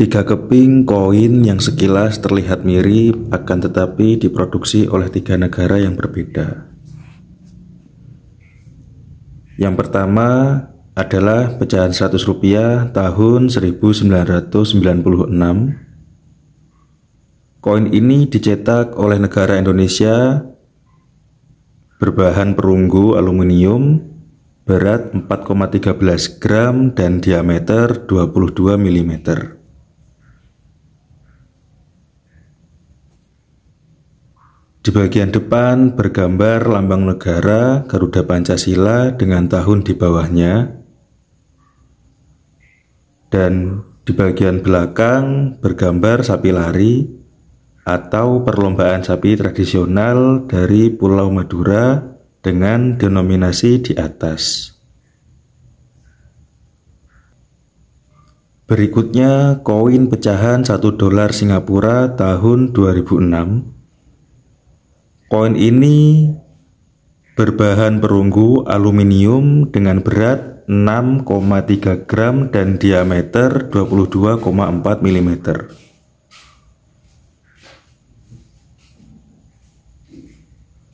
Tiga keping koin yang sekilas terlihat mirip akan tetapi diproduksi oleh tiga negara yang berbeda. Yang pertama adalah pecahan 100 rupiah tahun 1996. Koin ini dicetak oleh negara Indonesia berbahan perunggu aluminium berat 4,13 gram dan diameter 22 mm. Di bagian depan bergambar lambang negara Garuda Pancasila dengan tahun di bawahnya. Dan di bagian belakang bergambar sapi lari atau perlombaan sapi tradisional dari Pulau Madura dengan denominasi di atas. Berikutnya koin pecahan 1 dolar Singapura tahun 2006 Koin ini berbahan perunggu aluminium dengan berat 6,3 gram dan diameter 22,4 mm.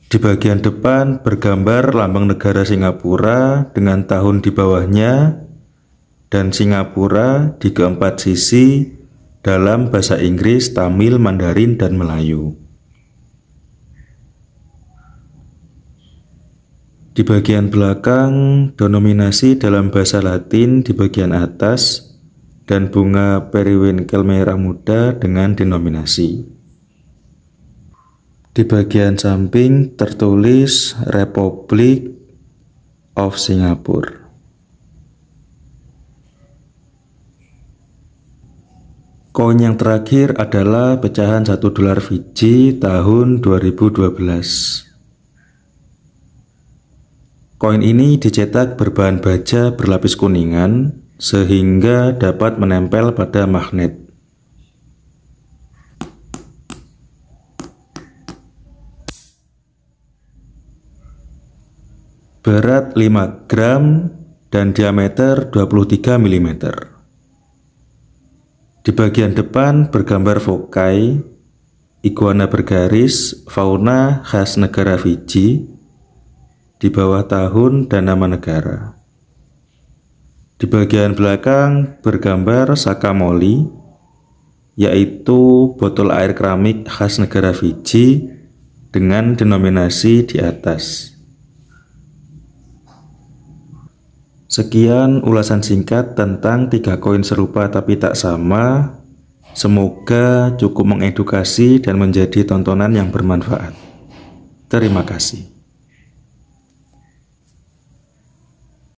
Di bagian depan bergambar lambang negara Singapura dengan tahun di bawahnya dan Singapura di keempat sisi dalam bahasa Inggris, Tamil, Mandarin, dan Melayu. Di bagian belakang, denominasi dalam bahasa Latin di bagian atas, dan bunga periwinkle merah muda dengan denominasi. Di bagian samping tertulis Republic of Singapore. Koin yang terakhir adalah pecahan 1 dolar Fiji tahun 2012. Koin ini dicetak berbahan baja berlapis kuningan sehingga dapat menempel pada magnet. Berat 5 gram dan diameter 23 mm. Di bagian depan bergambar fokai, iguana bergaris, fauna khas negara Fiji, di bawah tahun dan nama negara. Di bagian belakang bergambar saka moli, yaitu botol air keramik khas negara Fiji dengan denominasi di atas. Sekian ulasan singkat tentang tiga koin serupa tapi tak sama. Semoga cukup mengedukasi dan menjadi tontonan yang bermanfaat. Terima kasih.